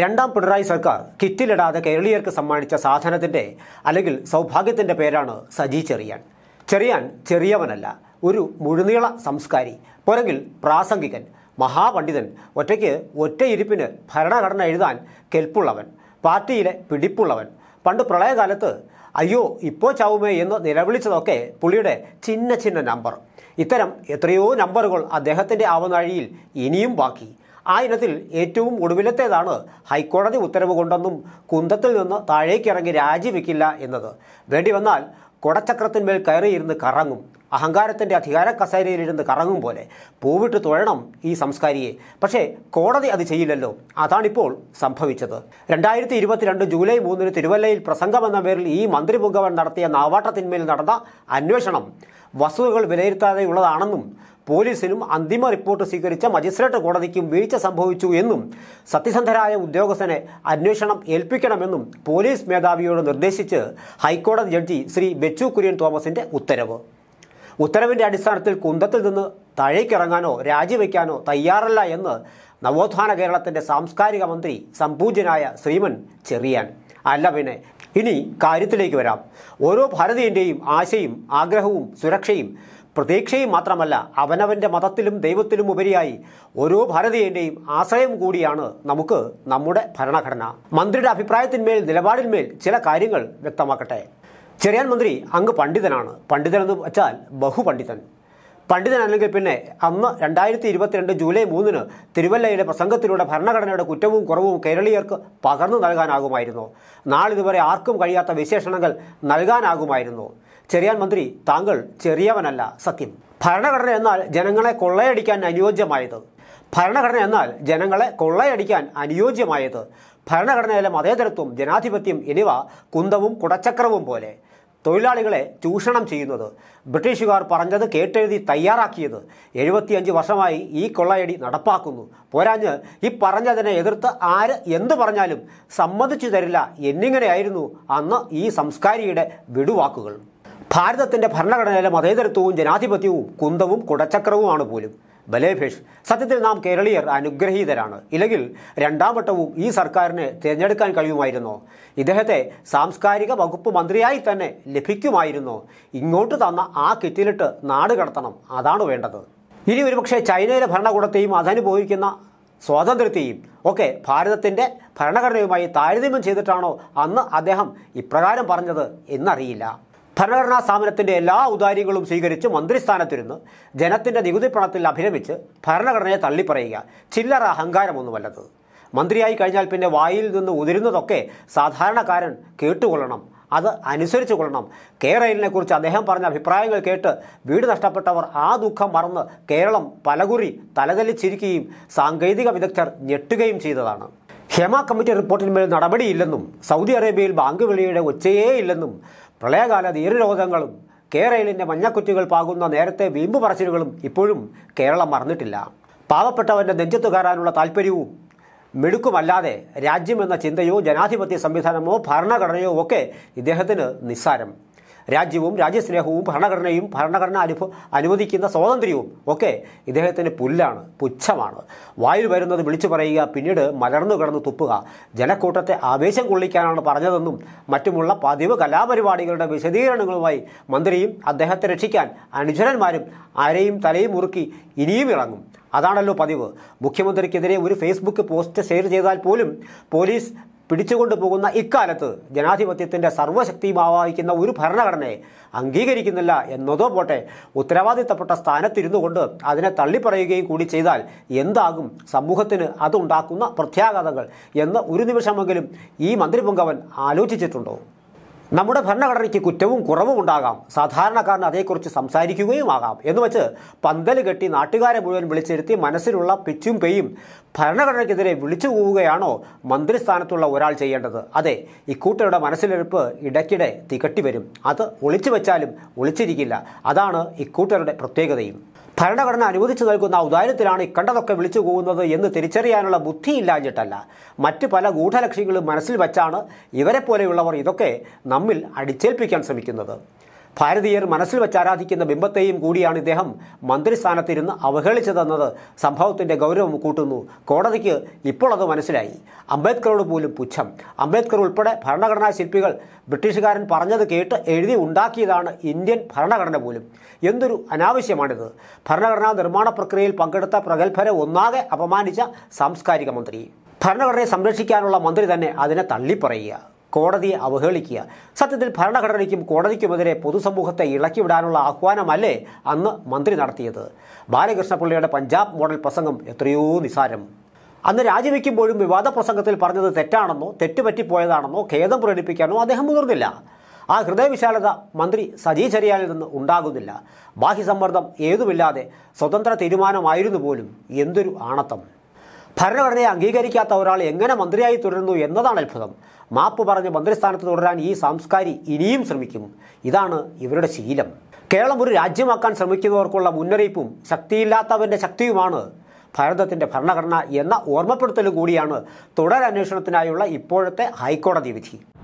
രണ്ടാം പിണറായി സർക്കാർ കിറ്റിലിടാതെ കേരളീയർക്ക് സമ്മാനിച്ച സാധനത്തിൻ്റെ അല്ലെങ്കിൽ സൗഭാഗ്യത്തിൻ്റെ പേരാണ് സജി ചെറിയാൻ ചെറിയാൻ ചെറിയവനല്ല ഒരു മുഴുനീള സംസ്കാരി പുറകിൽ പ്രാസംഗികൻ മഹാപണ്ഡിതൻ ഒറ്റയ്ക്ക് ഒറ്റയിരുപ്പിന് ഭരണഘടന എഴുതാൻ കെൽപ്പുള്ളവൻ പാർട്ടിയിലെ പിടിപ്പുള്ളവൻ പണ്ട് പ്രളയകാലത്ത് അയ്യോ ഇപ്പോൾ ചാവുമേ എന്ന് നിലവിളിച്ചതൊക്കെ പുള്ളിയുടെ ചിന്ന ചിന്ന നമ്പർ ഇത്തരം എത്രയോ നമ്പറുകൾ അദ്ദേഹത്തിൻ്റെ ആവനാഴിയിൽ ഇനിയും ബാക്കി ആ ഇനത്തിൽ ഏറ്റവും ഒടുവിലത്തേതാണ് ഹൈക്കോടതി ഉത്തരവ് കൊണ്ടെന്നും കുന്തത്തിൽ നിന്ന് താഴേക്കിറങ്ങി രാജിവെക്കില്ല എന്നത് വേണ്ടി വന്നാൽ കൊടച്ചക്രത്തിന്മേൽ കയറിയിരുന്ന് കറങ്ങും അഹങ്കാരത്തിൻ്റെ അധികാര കസേരയിലിരുന്ന് കറങ്ങും പോലെ പൂവിട്ട് തൊഴണം ഈ സംസ്കാരിയെ പക്ഷേ കോടതി അത് ചെയ്യില്ലല്ലോ അതാണിപ്പോൾ സംഭവിച്ചത് രണ്ടായിരത്തി ഇരുപത്തിരണ്ട് ജൂലൈ മൂന്നിന് തിരുവല്ലയിൽ പ്രസംഗമെന്ന പേരിൽ ഈ മന്ത്രി മുഖവൻ നടത്തിയ നാവാട്ടത്തിന്മേൽ നടന്ന അന്വേഷണം വസ്തുതകൾ വിലയിരുത്താതെയുള്ളതാണെന്നും പോലീസിനും അന്തിമ റിപ്പോർട്ട് സ്വീകരിച്ച മജിസ്ട്രേറ്റ് കോടതിക്കും വീഴ്ച സംഭവിച്ചു എന്നും സത്യസന്ധരായ ഉദ്യോഗസ്ഥനെ അന്വേഷണം ഏൽപ്പിക്കണമെന്നും പോലീസ് മേധാവിയോട് നിർദ്ദേശിച്ച് ഹൈക്കോടതി ജഡ്ജി ശ്രീ ബെച്ചു കുര്യൻ തോമസിന്റെ ഉത്തരവ് ഉത്തരവിന്റെ അടിസ്ഥാനത്തിൽ കുന്തത്തിൽ നിന്ന് താഴേക്കിറങ്ങാനോ രാജിവെക്കാനോ തയ്യാറല്ല എന്ന് നവോത്ഥാന കേരളത്തിന്റെ സാംസ്കാരിക മന്ത്രി സംപൂജനായ ശ്രീമൻ ചെറിയാൻ അല്ല പിന്നെ ഇനി കാര്യത്തിലേക്ക് വരാം ഓരോ ഭാരതീയൻ്റെയും ആശയും ആഗ്രഹവും സുരക്ഷയും പ്രതീക്ഷയും മാത്രമല്ല അവനവൻ്റെ മതത്തിലും ദൈവത്തിലും ഉപരിയായി ഓരോ ഭാരതീയൻ്റെയും ആശ്രയം കൂടിയാണ് നമുക്ക് നമ്മുടെ ഭരണഘടന മന്ത്രിയുടെ അഭിപ്രായത്തിന്മേൽ നിലപാടിന്മേൽ ചില കാര്യങ്ങൾ വ്യക്തമാക്കട്ടെ ചെറിയാൻ മന്ത്രി അങ്ങ് പണ്ഡിതനാണ് പണ്ഡിതനെന്ന് വെച്ചാൽ ബഹുപണ്ഡിതൻ അല്ലെങ്കിൽ പിന്നെ അന്ന് രണ്ടായിരത്തി ഇരുപത്തിരണ്ട് ജൂലൈ മൂന്നിന് തിരുവല്ലയിലെ പ്രസംഗത്തിലൂടെ ഭരണഘടനയുടെ കുറ്റവും കുറവും കേരളീയർക്ക് പകർന്നു നൽകാനാകുമായിരുന്നു നാളിതുവരെ ആർക്കും കഴിയാത്ത വിശേഷണങ്ങൾ നൽകാനാകുമായിരുന്നു ചെറിയാൻ മന്ത്രി താങ്കൾ ചെറിയവനല്ല സത്യം ഭരണഘടന എന്നാൽ ജനങ്ങളെ കൊള്ളയടിക്കാൻ അനുയോജ്യമായത് ഭരണഘടന എന്നാൽ ജനങ്ങളെ കൊള്ളയടിക്കാൻ അനുയോജ്യമായത് ഭരണഘടനയിലെ മതേതരത്വം ജനാധിപത്യം എന്നിവ കുന്തവും കുടച്ചക്രവും പോലെ തൊഴിലാളികളെ ചൂഷണം ചെയ്യുന്നത് ബ്രിട്ടീഷുകാർ പറഞ്ഞത് കേട്ടെഴുതി തയ്യാറാക്കിയത് എഴുപത്തിയഞ്ച് വർഷമായി ഈ കൊള്ളയടി നടപ്പാക്കുന്നു പോരാഞ്ഞ് ഈ പറഞ്ഞതിനെ എതിർത്ത് ആര് എന്തു പറഞ്ഞാലും സമ്മതിച്ചു തരില്ല എന്നിങ്ങനെയായിരുന്നു അന്ന് ഈ സംസ്കാരിയുടെ വിടുവാക്കുകൾ ഭാരതത്തിൻ്റെ ഭരണഘടനയിലെ മതേതരത്വവും ജനാധിപത്യവും കുന്തവും കുടച്ചക്രവുമാണ് പോലും ബലേഭേഷ് സത്യത്തിൽ നാം കേരളീയർ അനുഗ്രഹീതരാണ് ഇല്ലെങ്കിൽ രണ്ടാം വട്ടവും ഈ സർക്കാരിനെ തിരഞ്ഞെടുക്കാൻ കഴിയുമായിരുന്നോ ഇദ്ദേഹത്തെ സാംസ്കാരിക വകുപ്പ് മന്ത്രിയായി തന്നെ ലഭിക്കുമായിരുന്നോ ഇങ്ങോട്ട് തന്ന ആ കിറ്റിലിട്ട് നാട് കടത്തണം അതാണ് വേണ്ടത് ഇനി ഒരുപക്ഷെ ചൈനയിലെ ഭരണകൂടത്തെയും അതനുഭവിക്കുന്ന സ്വാതന്ത്ര്യത്തെയും ഒക്കെ ഭാരതത്തിൻ്റെ ഭരണഘടനയുമായി താരതമ്യം ചെയ്തിട്ടാണോ അന്ന് അദ്ദേഹം ഇപ്രകാരം പറഞ്ഞത് എന്നറിയില്ല ഭരണഘടനാ സ്ഥാപനത്തിൻ്റെ എല്ലാ ഉദാരികളും സ്വീകരിച്ച് മന്ത്രിസ്ഥാനത്തിരുന്ന് ജനത്തിൻ്റെ നികുതി പണത്തിൽ അഭിരമിച്ച് ഭരണഘടനയെ തള്ളിപ്പറയുക ചില്ലറ അഹങ്കാരമൊന്നും വല്ലത് മന്ത്രിയായി കഴിഞ്ഞാൽ പിന്നെ വായിൽ നിന്ന് ഉതിരുന്നതൊക്കെ സാധാരണക്കാരൻ കേട്ടുകൊള്ളണം അത് അനുസരിച്ചു കൊള്ളണം കേരളിനെ കുറിച്ച് അദ്ദേഹം പറഞ്ഞ അഭിപ്രായങ്ങൾ കേട്ട് വീട് നഷ്ടപ്പെട്ടവർ ആ ദുഃഖം മറന്ന് കേരളം പലകുറി തലതെല്ലിച്ചിരിക്കുകയും സാങ്കേതിക വിദഗ്ധർ ഞെട്ടുകയും ചെയ്തതാണ് ഹെമ കമ്മിറ്റി റിപ്പോർട്ടിന്മേൽ നടപടിയില്ലെന്നും സൗദി അറേബ്യയിൽ ബാങ്ക് വിളിയുടെ ഒച്ചയേ ഇല്ലെന്നും പ്രളയകാല രോഗങ്ങളും കേരളിൻ്റെ മഞ്ഞക്കുറ്റികൾ പാകുന്ന നേരത്തെ വീമ്പ് പറച്ചിലുകളും ഇപ്പോഴും കേരളം മറന്നിട്ടില്ല പാവപ്പെട്ടവൻ്റെ നെഞ്ചത്ത് കയറാനുള്ള താല്പര്യവും മിടുക്കുമല്ലാതെ രാജ്യമെന്ന ചിന്തയോ ജനാധിപത്യ സംവിധാനമോ ഭരണഘടനയോ ഒക്കെ ഇദ്ദേഹത്തിന് നിസ്സാരം രാജ്യവും രാജ്യസ്നേഹവും ഭരണഘടനയും ഭരണഘടന അനുഭ അനുവദിക്കുന്ന സ്വാതന്ത്ര്യവും ഒക്കെ ഇദ്ദേഹത്തിന് പുല്ലാണ് പുച്ഛമാണ് വായിൽ വരുന്നത് വിളിച്ചു പറയുക പിന്നീട് മലർന്നു കിടന്ന് തുപ്പുക ജനക്കൂട്ടത്തെ ആവേശം കൊള്ളിക്കാനാണ് പറഞ്ഞതെന്നും മറ്റുമുള്ള പതിവ് കലാപരിപാടികളുടെ വിശദീകരണങ്ങളുമായി മന്ത്രിയും അദ്ദേഹത്തെ രക്ഷിക്കാൻ അനുചരന്മാരും അരയും തലയും മുറുക്കി ഇനിയും ഇറങ്ങും അതാണല്ലോ പതിവ് മുഖ്യമന്ത്രിക്കെതിരെ ഒരു ഫേസ്ബുക്ക് പോസ്റ്റ് ഷെയർ ചെയ്താൽ പോലും പോലീസ് പിടിച്ചുകൊണ്ടു പോകുന്ന ഇക്കാലത്ത് ജനാധിപത്യത്തിൻ്റെ സർവ്വശക്തി ഒരു ഭരണഘടനയെ അംഗീകരിക്കുന്നില്ല എന്നതോ പോട്ടെ ഉത്തരവാദിത്തപ്പെട്ട സ്ഥാനത്തിരുന്നു കൊണ്ട് അതിനെ തള്ളിപ്പറയുകയും കൂടി ചെയ്താൽ എന്താകും സമൂഹത്തിന് അതുണ്ടാക്കുന്ന പ്രത്യാഘാതങ്ങൾ എന്ന് ഒരു നിമിഷമെങ്കിലും ഈ മന്ത്രി പൊങ്കവൻ ആലോചിച്ചിട്ടുണ്ടോ നമ്മുടെ ഭരണഘടനയ്ക്ക് കുറ്റവും കുറവും ഉണ്ടാകാം സാധാരണക്കാരന് അതേക്കുറിച്ച് സംസാരിക്കുകയും ആകാം എന്ന് വെച്ച് പന്തൽ കെട്ടി നാട്ടുകാരെ മുഴുവൻ വിളിച്ചിരുത്തി മനസ്സിലുള്ള പിച്ചും പെയ്യും ഭരണഘടനയ്ക്കെതിരെ വിളിച്ചു പോവുകയാണോ മന്ത്രിസ്ഥാനത്തുള്ള ഒരാൾ ചെയ്യേണ്ടത് അതെ ഇക്കൂട്ടരുടെ മനസ്സിലെടുപ്പ് ഇടയ്ക്കിടെ തികട്ടി വരും അത് ഒളിച്ചു വെച്ചാലും ഒളിച്ചിരിക്കില്ല അതാണ് ഇക്കൂട്ടരുടെ പ്രത്യേകതയും ഭരണഘടന അനുവദിച്ചു നൽകുന്ന ഔദാര്യത്തിലാണ് ഇക്കണ്ടതൊക്കെ വിളിച്ചു പോകുന്നത് എന്ന് തിരിച്ചറിയാനുള്ള ബുദ്ധിയില്ലാഞ്ഞിട്ടല്ല മറ്റ് പല ഗൂഢലക്ഷ്യങ്ങളും മനസ്സിൽ വച്ചാണ് ഇവരെ പോലെയുള്ളവർ ഇതൊക്കെ നമ്മിൽ അടിച്ചേൽപ്പിക്കാൻ ശ്രമിക്കുന്നത് ഭാരതീയർ മനസ്സിൽ വെച്ച് ആരാധിക്കുന്ന ബിംബത്തെയും കൂടിയാണ് ഇദ്ദേഹം മന്ത്രിസ്ഥാനത്തിരുന്ന് അവഹേളിച്ചതെന്നത് സംഭവത്തിൻ്റെ ഗൗരവം കൂട്ടുന്നു കോടതിക്ക് ഇപ്പോൾ അത് മനസ്സിലായി അംബേദ്കറോട് പോലും പുച്ഛം അംബേദ്കർ ഉൾപ്പെടെ ഭരണഘടനാ ശില്പികൾ ബ്രിട്ടീഷുകാരൻ പറഞ്ഞത് കേട്ട് എഴുതി ഉണ്ടാക്കിയതാണ് ഇന്ത്യൻ ഭരണഘടന പോലും എന്തൊരു അനാവശ്യമാണിത് ഭരണഘടനാ നിർമ്മാണ പ്രക്രിയയിൽ പങ്കെടുത്ത പ്രഗത്ഭരെ ഒന്നാകെ അപമാനിച്ച സാംസ്കാരിക മന്ത്രി ഭരണഘടനയെ സംരക്ഷിക്കാനുള്ള മന്ത്രി തന്നെ അതിനെ തള്ളിപ്പറയുക കോടതിയെ അവഹേളിക്കുക സത്യത്തിൽ ഭരണഘടനയ്ക്കും കോടതിക്കുമെതിരെ പൊതുസമൂഹത്തെ ഇളക്കിവിടാനുള്ള ആഹ്വാനമല്ലേ അന്ന് മന്ത്രി നടത്തിയത് ബാലകൃഷ്ണപിള്ളയുടെ പഞ്ചാബ് മോഡൽ പ്രസംഗം എത്രയോ നിസാരം അന്ന് രാജിവെക്കുമ്പോഴും വിവാദ പ്രസംഗത്തിൽ പറഞ്ഞത് തെറ്റാണെന്നോ തെറ്റുപറ്റിപ്പോയതാണെന്നോ ഖേദം പ്രകടിപ്പിക്കാനോ അദ്ദേഹം മുതിർന്നില്ല ആ ഹൃദയവിശാലത മന്ത്രി സജി നിന്ന് ഉണ്ടാകുന്നില്ല ബാഹ്യസമ്മർദ്ദം ഏതുമില്ലാതെ സ്വതന്ത്ര തീരുമാനമായിരുന്നു പോലും എന്തൊരു ആണത്തം ഭരണഘടനയെ അംഗീകരിക്കാത്ത ഒരാൾ എങ്ങനെ മന്ത്രിയായി തുടരുന്നു എന്നതാണ് അത്ഭുതം മാപ്പ് പറഞ്ഞ് മന്ത്രിസ്ഥാനത്ത് തുടരാൻ ഈ സാംസ്കാരി ഇനിയും ശ്രമിക്കും ഇതാണ് ഇവരുടെ ശീലം കേരളം ഒരു രാജ്യമാക്കാൻ ശ്രമിക്കുന്നവർക്കുള്ള മുന്നറിയിപ്പും ശക്തിയില്ലാത്തവൻ്റെ ശക്തിയുമാണ് ഭാരതത്തിൻ്റെ ഭരണഘടന എന്ന ഓർമ്മപ്പെടുത്തലും കൂടിയാണ് തുടരന്വേഷണത്തിനായുള്ള ഇപ്പോഴത്തെ ഹൈക്കോടതി വിധി